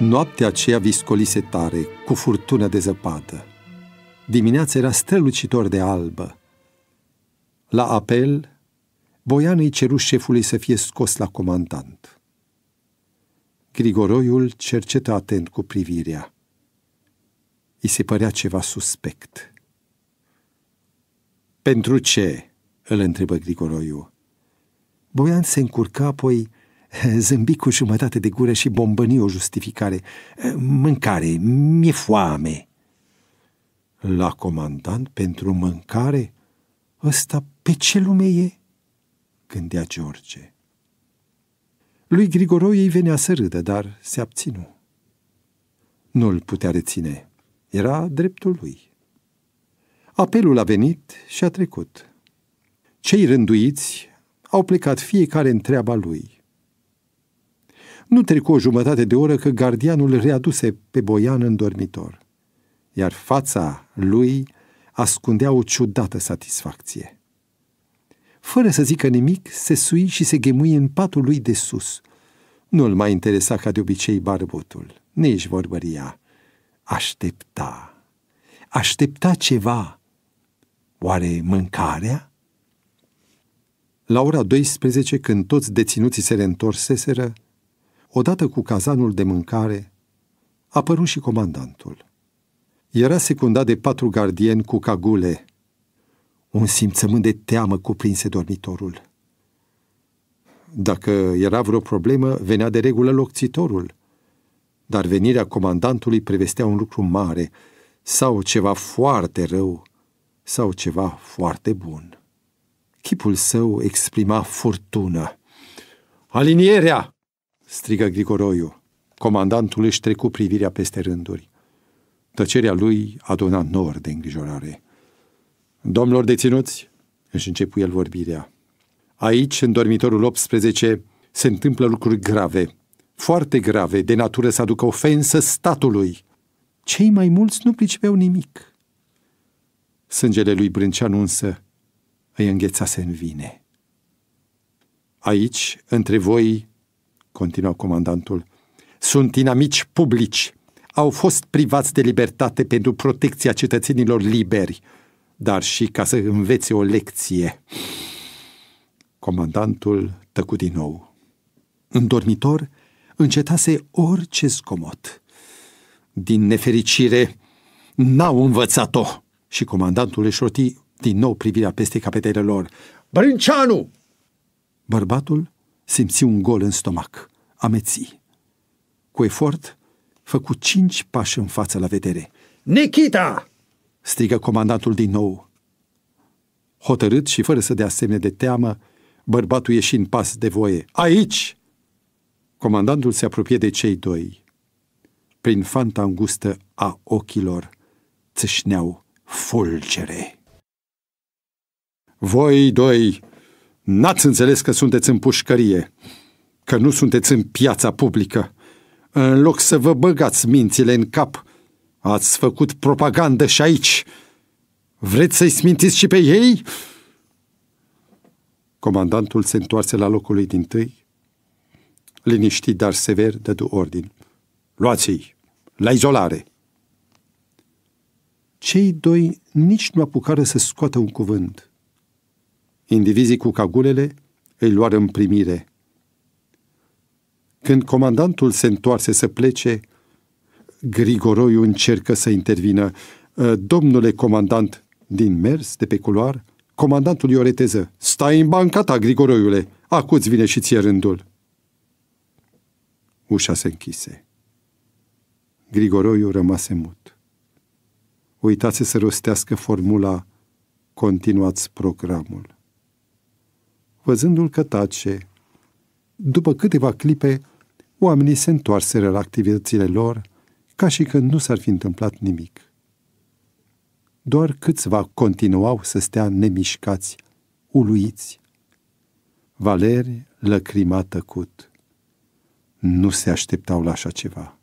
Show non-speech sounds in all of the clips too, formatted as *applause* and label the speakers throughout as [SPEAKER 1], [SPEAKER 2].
[SPEAKER 1] Noaptea aceea viscolise tare, cu furtună de zăpadă. Dimineața era strălucitor de albă. La apel, Boian îi ceru șefului să fie scos la comandant. Grigoroiul cercetă atent cu privirea. I se părea ceva suspect. Pentru ce?" îl întrebă Grigoroiu. Boian se încurca apoi *laughs* zâmbi cu jumătate de gură și bombăni o justificare. Mâncare, mi-e foame. La comandant pentru mâncare? Ăsta pe ce lume e? gândea George. Lui Grigoroi îi venea să râdă, dar se abținu. Nu-l putea reține. Era dreptul lui. Apelul a venit și a trecut. Cei rânduiți au plecat fiecare în treaba lui – nu trecu o jumătate de oră că gardianul readuse pe Boian în dormitor, iar fața lui ascundea o ciudată satisfacție. Fără să zică nimic, se sui și se gemui în patul lui de sus. Nu-l mai interesa ca de obicei barbutul, nici vorbăria. Aștepta. Aștepta ceva. Oare mâncarea? La ora 12, când toți deținuții se reîntorseseră, Odată cu cazanul de mâncare, apăru și comandantul. Era secundat de patru gardieni cu cagule. Un simțământ de teamă cuprinse dormitorul. Dacă era vreo problemă, venea de regulă locțitorul. Dar venirea comandantului prevestea un lucru mare, sau ceva foarte rău, sau ceva foarte bun. Chipul său exprima furtună. Alinierea! strigă Grigoroiu. Comandantul își trecu privirea peste rânduri. Tăcerea lui aduna nor de îngrijorare. Domnilor deținuți, își începu el vorbirea. Aici, în dormitorul 18, se întâmplă lucruri grave, foarte grave, de natură să aducă ofensă statului. Cei mai mulți nu pricepeau nimic. Sângele lui Brânceanu însă îi înghețase în vine. Aici, între voi, continuă comandantul, sunt inamici publici, au fost privați de libertate pentru protecția cetățenilor liberi, dar și ca să învețe o lecție. Comandantul tăcu din nou. În dormitor încetase orice zgomot. Din nefericire, n-au învățat-o! Și comandantul își roti din nou privirea peste capetele lor. Brânceanu! Bărbatul simți un gol în stomac, ameții. Cu efort, făcu cinci pași în față la vedere. Nikita! strigă comandantul din nou. Hotărât și fără să dea semne de teamă, bărbatul ieși în pas de voie. Aici! Comandantul se apropie de cei doi. Prin fanta îngustă a ochilor țâșneau fulgere. Voi doi N-ați înțeles că sunteți în pușcărie, că nu sunteți în piața publică. În loc să vă băgați mințile în cap, ați făcut propagandă și aici. Vreți să-i smintiți și pe ei?" Comandantul se întoarse la locul lui din tâi, liniștit, dar sever, dădu ordin. Luați-i! La izolare! Cei doi nici nu apucară să scoată un cuvânt – Indivizii cu cagulele îi luară în primire. Când comandantul se întoarse să plece, Grigoroiu încercă să intervină. Ă, domnule comandant, din mers, de pe culoar, comandantul reteză. Stai în banca ta, Grigoroiule! Acuți vine și ție rândul! Ușa se închise. Grigoroiu rămase mut. Uitați să rostească formula Continuați programul văzându-l că tace. După câteva clipe, oamenii se întoarseră la activitățile lor, ca și când nu s-ar fi întâmplat nimic. Doar câțiva continuau să stea nemișcați, uluiți. Valeri lăcrima tăcut. Nu se așteptau la așa ceva.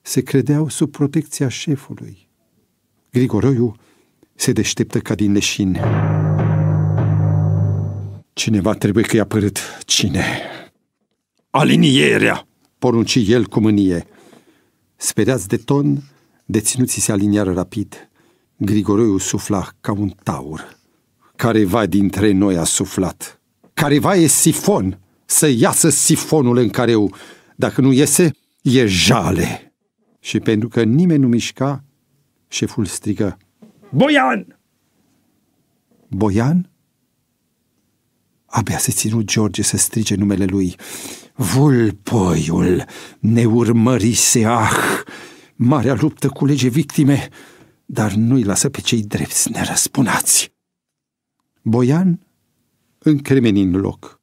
[SPEAKER 1] Se credeau sub protecția șefului. Grigoroiu se deșteptă ca din leșin. Cineva trebuie că i-a părât cine.
[SPEAKER 2] Alinierea!
[SPEAKER 1] porunci el cu mânie. Speriați de ton, deținuții se aliniară rapid. Grigoroiu sufla ca un taur. Careva dintre noi a suflat. Careva e sifon, să iasă sifonul în careu. Dacă nu iese, e jale. Și pentru că nimeni nu mișca, șeful strigă. Boian! Boian? Abia se ținu George să strige numele lui. Vulpoiul ne urmărise, ah! Marea luptă culege victime, dar nu-i lasă pe cei drepți nerăspunați. Boian încremeni în loc.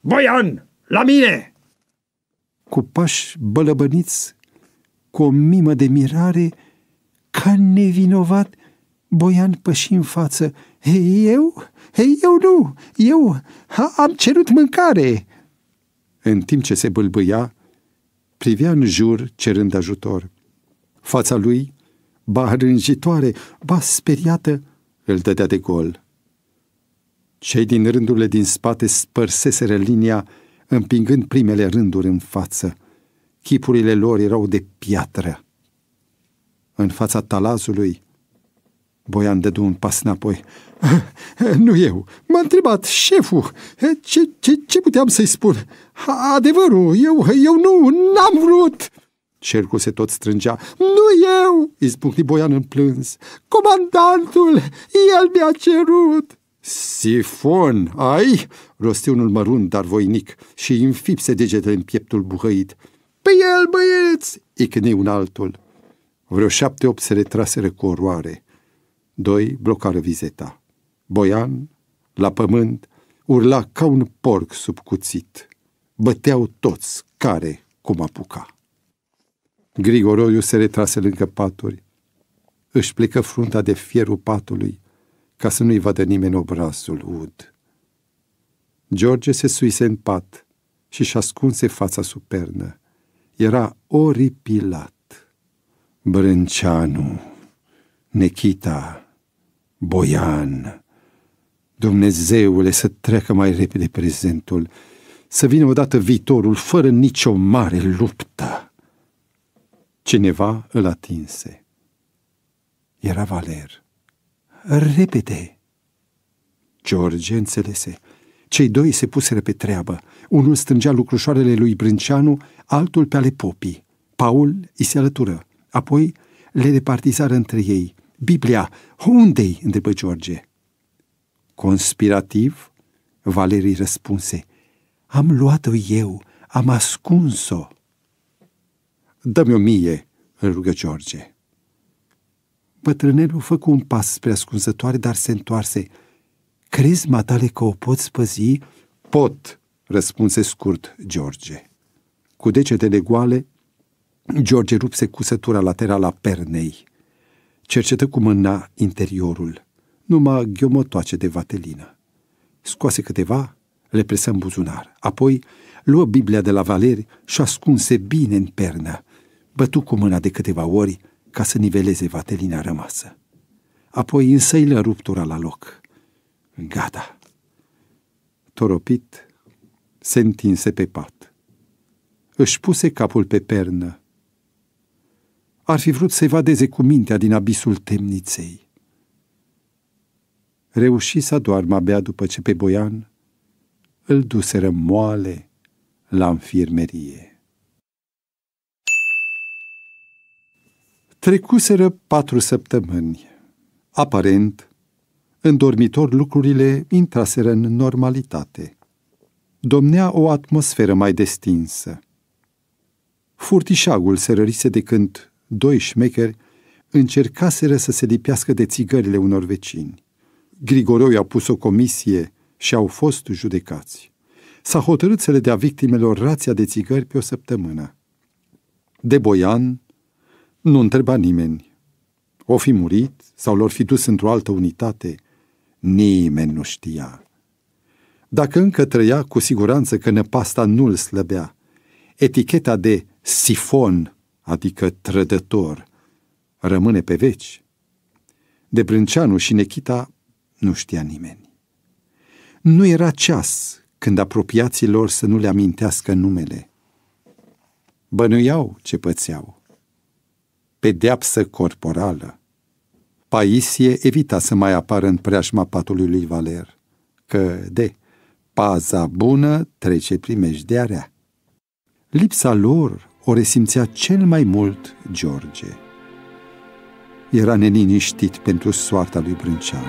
[SPEAKER 1] Boian, la mine! Cu pași bălăbăniți, cu o mimă de mirare, ca nevinovat, Boian păși în față. Eu? Eu nu! Eu am cerut mâncare!" În timp ce se bâlbâia, privea în jur cerând ajutor. Fața lui, ba rânjitoare, ba speriată, îl dădea de gol. Cei din rândurile din spate spărseseră linia, împingând primele rânduri în față. Chipurile lor erau de piatră. În fața talazului, Boian dădu un pas înapoi. *laughs* Nu eu. M-a întrebat șeful. Ce, ce, ce puteam să-i spun? Adevărul, eu, eu nu, n-am vrut. Cercul se tot strângea. Nu eu, izbucni Boian în plâns. Comandantul, el mi-a cerut. Sifon, ai? rosti unul mărunt, dar voinic, și înfipse degetele în pieptul buhăit. Pe păi el, băieți! icni un altul. Vreo șapte-opt se retraseră cu oroare. Doi blocară vizeta. Boian, la pământ, urla ca un porc sub cuțit. Băteau toți, care cum apuca. Grigoroiu se retrase lângă paturi, își plecă frunta de fierul patului, ca să nu-i vadă nimeni obrazul ud. George se suise în pat și și ascunse fața supernă. Era oripilat. Brânceanu, Nechita, Boian! Dumnezeule, să treacă mai repede prezentul, să vină odată viitorul fără nicio mare luptă. Cineva îl atinse. Era Valer. Repede! George înțelese. Cei doi se puseră pe treabă. Unul strângea lucrușoarele lui Brânceanu, altul pe ale popii. Paul îi se alătură. Apoi le departizară între ei – Biblia, unde-i?" întrebă George. Conspirativ, Valerii răspunse, Am luat-o eu, am ascuns-o." Dă-mi o mie," îl rugă George. Bătrânelul făcu un pas spre ascunzătoare, dar se întoarse. Crezi, matale, că o poți păzi?" Pot," răspunse scurt George. Cu degetele goale, George rupse cusătura laterală a pernei. Cercetă cu mâna interiorul, numai ghiomotoace de vatelină. Scoase câteva, le presă în buzunar, apoi luă Biblia de la Valeri și ascunse bine în pernă. Bătu cu mâna de câteva ori ca să niveleze vatelina rămasă. Apoi îi ruptura la loc. Gata. Toropit, se întinse pe pat. Își puse capul pe pernă ar fi vrut să-i vadeze cu mintea din abisul temniței. Reuși să doarmă abia după ce pe Boian îl duseră moale la înfirmerie. Trecuseră patru săptămâni. Aparent, în dormitor lucrurile intraseră în normalitate. Domnea o atmosferă mai destinsă. Furtișagul se rărise de când doi șmecheri încercaseră să se lipească de țigările unor vecini. Grigoreu i-a pus o comisie și au fost judecați. S-a hotărât să le dea victimelor rația de țigări pe o săptămână. De Boian nu întreba nimeni. O fi murit sau lor fi dus într-o altă unitate? Nimeni nu știa. Dacă încă trăia, cu siguranță că năpasta nu-l slăbea. Eticheta de sifon adică trădător, rămâne pe veci. De Brânceanu și Nechita nu știa nimeni. Nu era ceas când apropiații lor să nu le amintească numele. Bănuiau ce pățeau. Pedeapsă corporală. Paisie evita să mai apară în preajma patului lui Valer, că de paza bună trece primejdearea. Lipsa lor o resimțea cel mai mult George. Era neliniștit pentru soarta lui Brânceanu.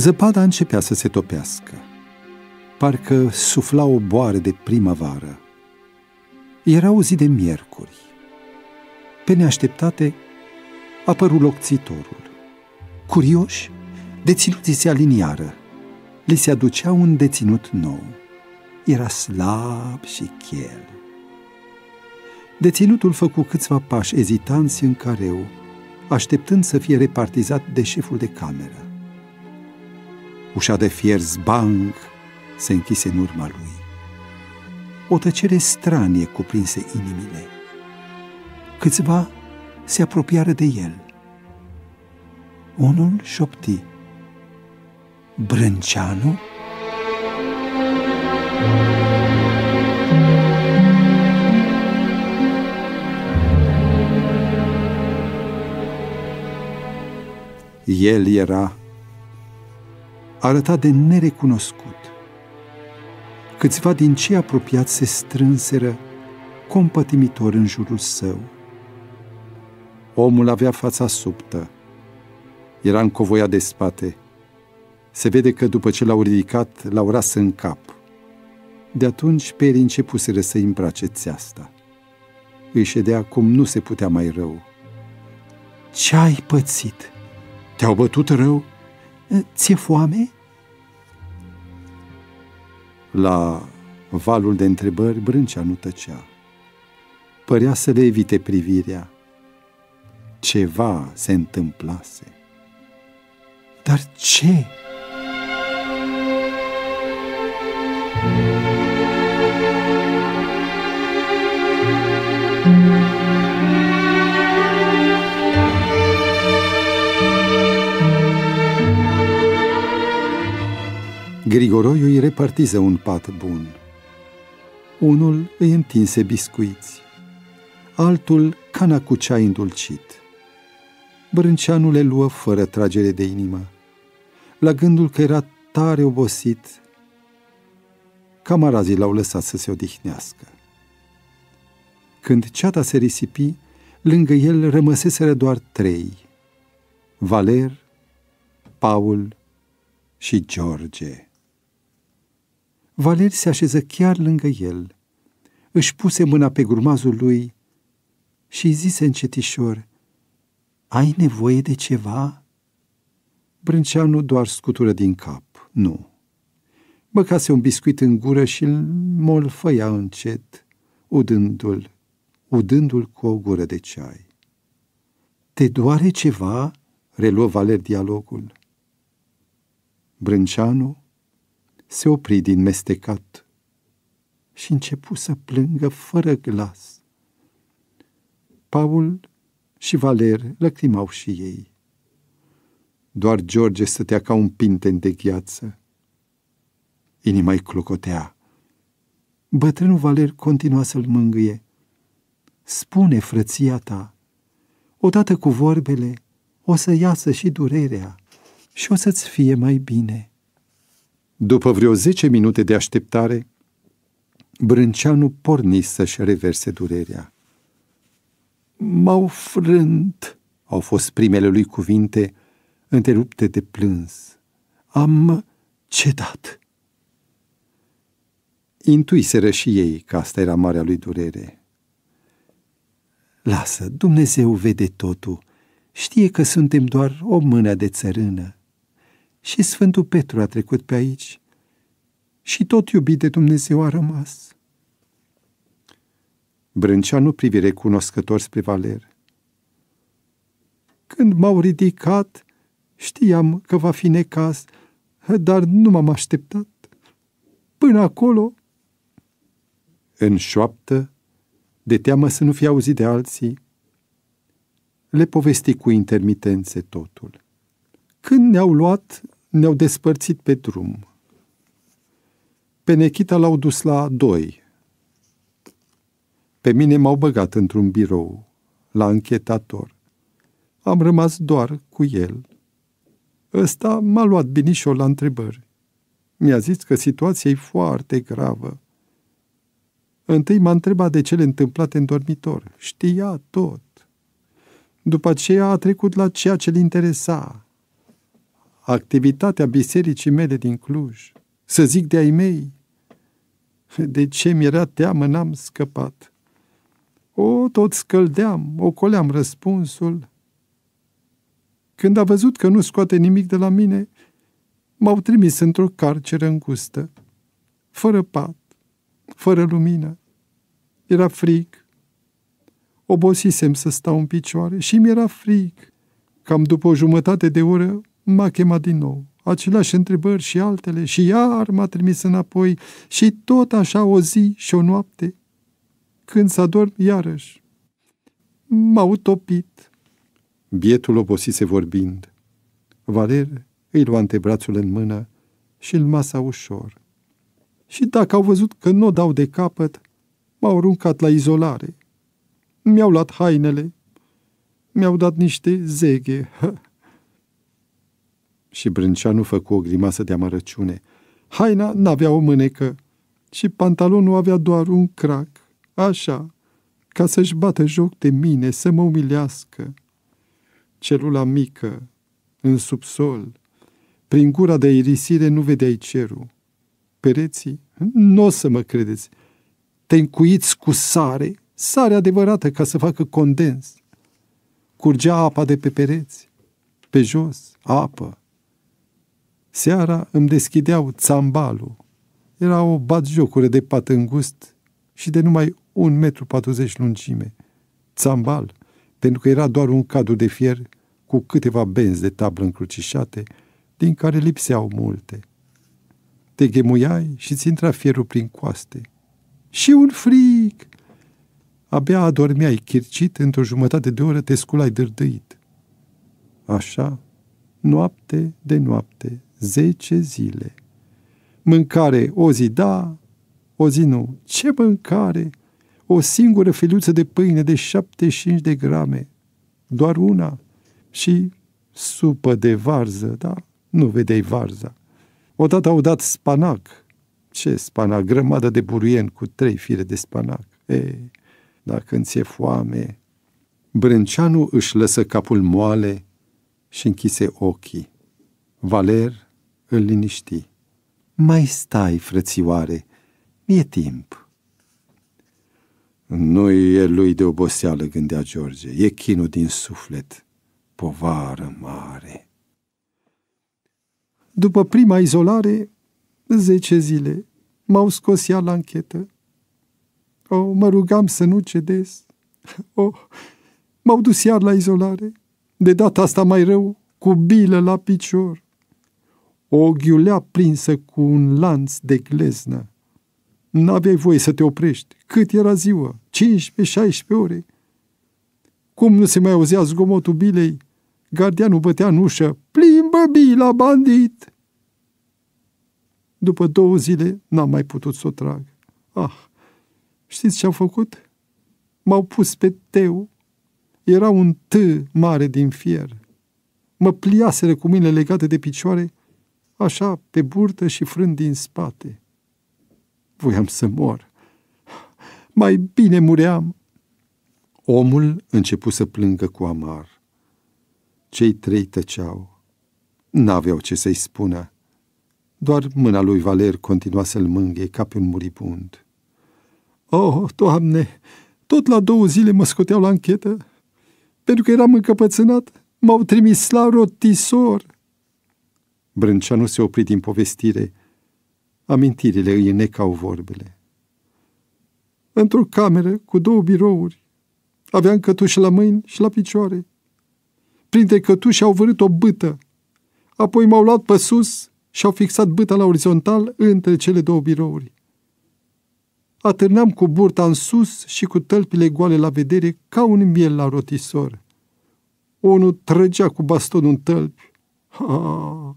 [SPEAKER 1] Zăpada începea să se topească. Parcă sufla o boare de primăvară. Era o zi de miercuri. Pe neașteptate, apăru locțitorul. Curioși, deținuții se aliniară. Li se aducea un deținut nou. Era slab și chel. Deținutul făcu câțiva pași ezitanți în careu, așteptând să fie repartizat de șeful de cameră. Ușa de fier zbang se închise în urma lui. O tăcere stranie cuprinse inimile. Câțiva se apropiară de el. Unul șopti. Brânceanu? El era arăta de nerecunoscut. Câțiva din cei apropiați se strânseră compătimitor în jurul său. Omul avea fața subtă. Era încovoiat de spate. Se vede că după ce l-au ridicat, l-au ras în cap. De atunci, perii începuseră să îmbrace țeasta. Îi ședea cum nu se putea mai rău. Ce ai pățit? Te-au bătut rău?" Ți-e foame? La valul de întrebări, Brâncea nu tăcea. Părea să le evite privirea. Ceva se întâmplase. Dar ce? thank you Grigoroiu îi repartiză un pat bun. Unul îi întinse biscuiți, altul cana cu ceai îndulcit. Brânceanu le luă fără tragere de inimă, la gândul că era tare obosit. Camarazii l-au lăsat să se odihnească. Când ceata se risipi, lângă el rămăseseră doar trei, Valer, Paul și George. Valeri se așeză chiar lângă el. Își puse mâna pe grumazul lui și îi zise încetișor, Ai nevoie de ceva?" Brânceanu doar scutură din cap. Nu. Băcase un biscuit în gură și îl molfăia încet, udându-l, udându-l cu o gură de ceai. Te doare ceva?" reluă Valer dialogul. Brânceanu se opri din mestecat și începu să plângă fără glas. Paul și Valer lăcrimau și ei. Doar George stătea ca un pinten de gheață. Inima-i clocotea. Bătrânul Valer continua să-l mângâie. Spune, frăția ta, odată cu vorbele, o să iasă și durerea și o să-ți fie mai bine. După vreo zece minute de așteptare, Brânceanu porni să-și reverse durerea. M-au frânt, au fost primele lui cuvinte, întrerupte de plâns. Am cedat. Intuiseră și ei că asta era marea lui durere. Lasă, Dumnezeu vede totul. Știe că suntem doar o mână de țărână. Și Sfântul Petru a trecut pe aici și tot iubit de Dumnezeu a rămas. Brâncea nu privi recunoscător spre Valer. Când m-au ridicat, știam că va fi necas, dar nu m-am așteptat. Până acolo... În șoaptă, de teamă să nu fie auzit de alții, le povesti cu intermitențe totul. Când ne-au luat, ne-au despărțit pe drum. Pe Nechita l-au dus la doi. Pe mine m-au băgat într-un birou, la închetator. Am rămas doar cu el. Ăsta m-a luat binișor la întrebări. Mi-a zis că situația e foarte gravă. Întâi m-a întrebat de cele întâmplate în dormitor. Știa tot. După aceea a trecut la ceea ce-l interesa, activitatea bisericii mele din Cluj, să zic de-ai mei. De ce mi-era teamă, n-am scăpat. O, tot scăldeam, ocoleam răspunsul. Când a văzut că nu scoate nimic de la mine, m-au trimis într-o carceră îngustă, fără pat, fără lumină. Era frig. Obosisem să stau în picioare și mi-era frig. Cam după o jumătate de oră m-a chemat din nou. Aceleași întrebări și altele și iar m-a trimis înapoi și tot așa o zi și o noapte. Când s-a dorm iarăși, m-a topit. Bietul obosise vorbind. Valer îi lua antebrațul în mână și îl masa ușor. Și dacă au văzut că nu o dau de capăt, m-au aruncat la izolare. Mi-au luat hainele, mi-au dat niște zeghe. *laughs* Și Brânceanu făcu o grimasă de amărăciune. Haina n-avea o mânecă și pantalonul avea doar un crac, așa, ca să-și bată joc de mine, să mă umilească. Celula mică, în subsol, prin gura de irisire nu vedeai cerul. Pereții, nu o să mă credeți, te încuiți cu sare, sare adevărată ca să facă condens. Curgea apa de pe pereți, pe jos, apă, Seara îmi deschideau țambalul. Era o batjocură de pat îngust și de numai metru patruzeci lungime. Țambal, pentru că era doar un cadru de fier cu câteva benzi de tablă încrucișate, din care lipseau multe. Te gemuiai și ți intra fierul prin coaste. Și un fric! Abia adormeai chircit, într-o jumătate de oră te sculai dârdăit. Așa, noapte de noapte, zece zile. Mâncare o zi da, o zi nu. Ce mâncare! O singură filiuță de pâine de 75 de grame. Doar una. Și supă de varză, da? Nu vedeai varza. Odată au dat spanac. Ce spanac? Grămadă de buruien cu trei fire de spanac. E, dacă îți e foame... Brânceanu își lăsă capul moale și închise ochii. Valer îl liniști. Mai stai, frățioare, e timp. Nu e lui de oboseală, gândea George, e chinul din suflet, povară mare. După prima izolare, zece zile, m-au scos ea la închetă. O, mă rugam să nu cedez. O, m-au dus iar la izolare. De data asta mai rău, cu bilă la picior o ghiulea prinsă cu un lanț de gleznă. N-aveai voie să te oprești. Cât era ziua? 15-16 ore? Cum nu se mai auzea zgomotul bilei? Gardianul bătea în ușă. Plimbă bila, bandit! După două zile n-am mai putut să o trag. Ah, știți ce-au făcut? M-au pus pe teu. Era un T mare din fier. Mă pliaseră cu mine legate de picioare așa, pe burtă și frânt din spate. Voiam să mor. Mai bine muream. Omul începu să plângă cu amar. Cei trei tăceau. N-aveau ce să-i spună. Doar mâna lui Valer continua să-l mânghe ca pe un muribund. Oh, Doamne, tot la două zile mă scoteau la închetă. Pentru că eram încăpățânat, m-au trimis la rotisor. Brâncea nu se opri din povestire. Amintirile îi necau vorbele. Într-o cameră cu două birouri. Aveam cătușe la mâini și la picioare. Printre cătușe au vărât o bâtă. Apoi m-au luat pe sus și au fixat bâta la orizontal între cele două birouri. Atârnam cu burta în sus și cu tălpile goale la vedere ca un miel la rotisor. Unul trăgea cu bastonul în tălpi. Ha,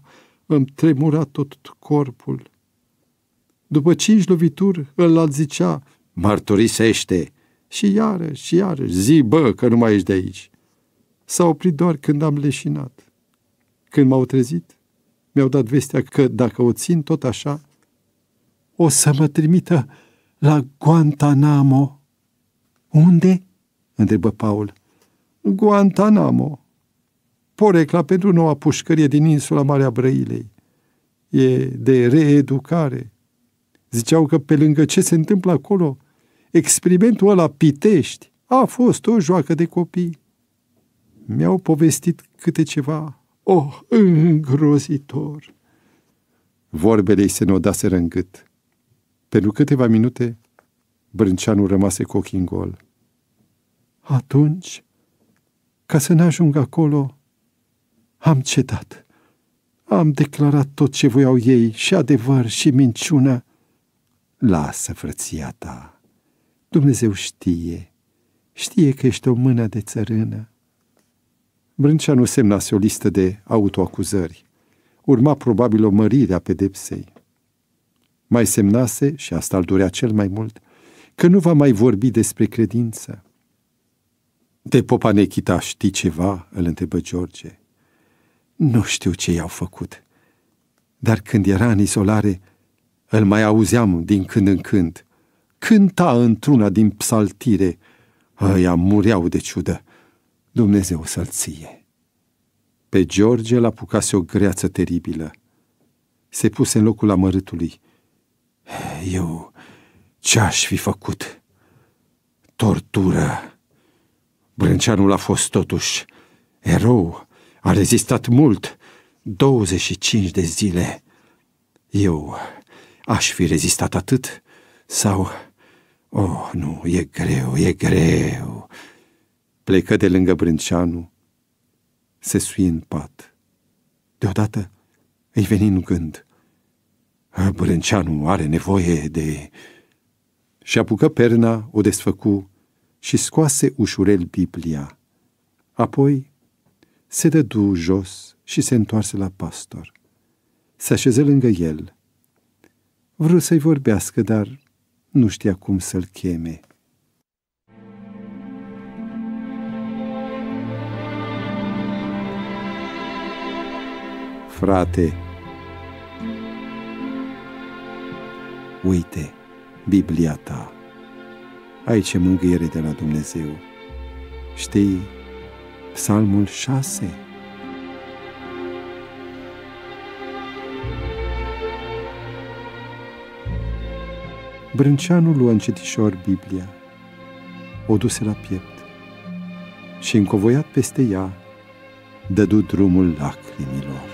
[SPEAKER 1] îmi tremura tot corpul. După cinci lovituri îl zicea, mărturisește! Și iarăși, și iarăși, zi, bă, că nu mai ești de aici. S-a oprit doar când am leșinat. Când m-au trezit, mi-au dat vestea că, dacă o țin tot așa, o să mă trimită la Guantanamo. Unde? întrebă Paul. Guantanamo, porecla pentru noua pușcărie din insula Marea Brăilei. E de reeducare. Ziceau că pe lângă ce se întâmplă acolo, experimentul ăla pitești a fost o joacă de copii. Mi-au povestit câte ceva, oh, îngrozitor! Vorbele îi se nodaseră în gât. Pentru câteva minute, Brânceanu rămase cu ochii în gol. Atunci, ca să ne ajung acolo, am cedat. Am declarat tot ce voiau ei, și adevăr, și minciună. Lasă frăția ta. Dumnezeu știe. Știe că ești o mână de țărână. nu semnase o listă de autoacuzări. Urma probabil o mărire a pedepsei. Mai semnase, și asta îl durea cel mai mult, că nu va mai vorbi despre credință. De popa Nechita știi ceva?" îl întrebă George. Nu știu ce i-au făcut, dar când era în izolare, îl mai auzeam din când în când. Cânta într-una din psaltire, ăia mureau de ciudă. Dumnezeu să-l ție. Pe George l-a pucase o greață teribilă. Se puse în locul amărâtului. Eu ce aș fi făcut? Tortură! Brânceanul a fost totuși erou. A rezistat mult, 25 de zile. Eu aș fi rezistat atât sau... Oh, nu, e greu, e greu. Plecă de lângă Brânceanu, se sui în pat. Deodată îi veni în gând. Brânceanu are nevoie de... Și apucă perna, o desfăcu și scoase ușurel Biblia. Apoi se dădu jos și se întoarse la pastor. Se așeze lângă el. Vreau să-i vorbească, dar nu știa cum să-l cheme. Frate, uite, Biblia ta, aici e mângâiere de la Dumnezeu. Știi, Psalmul 6 Brânceanu lua încetișor Biblia, o duse la piept și, încovoiat peste ea, dădu drumul lacrimilor.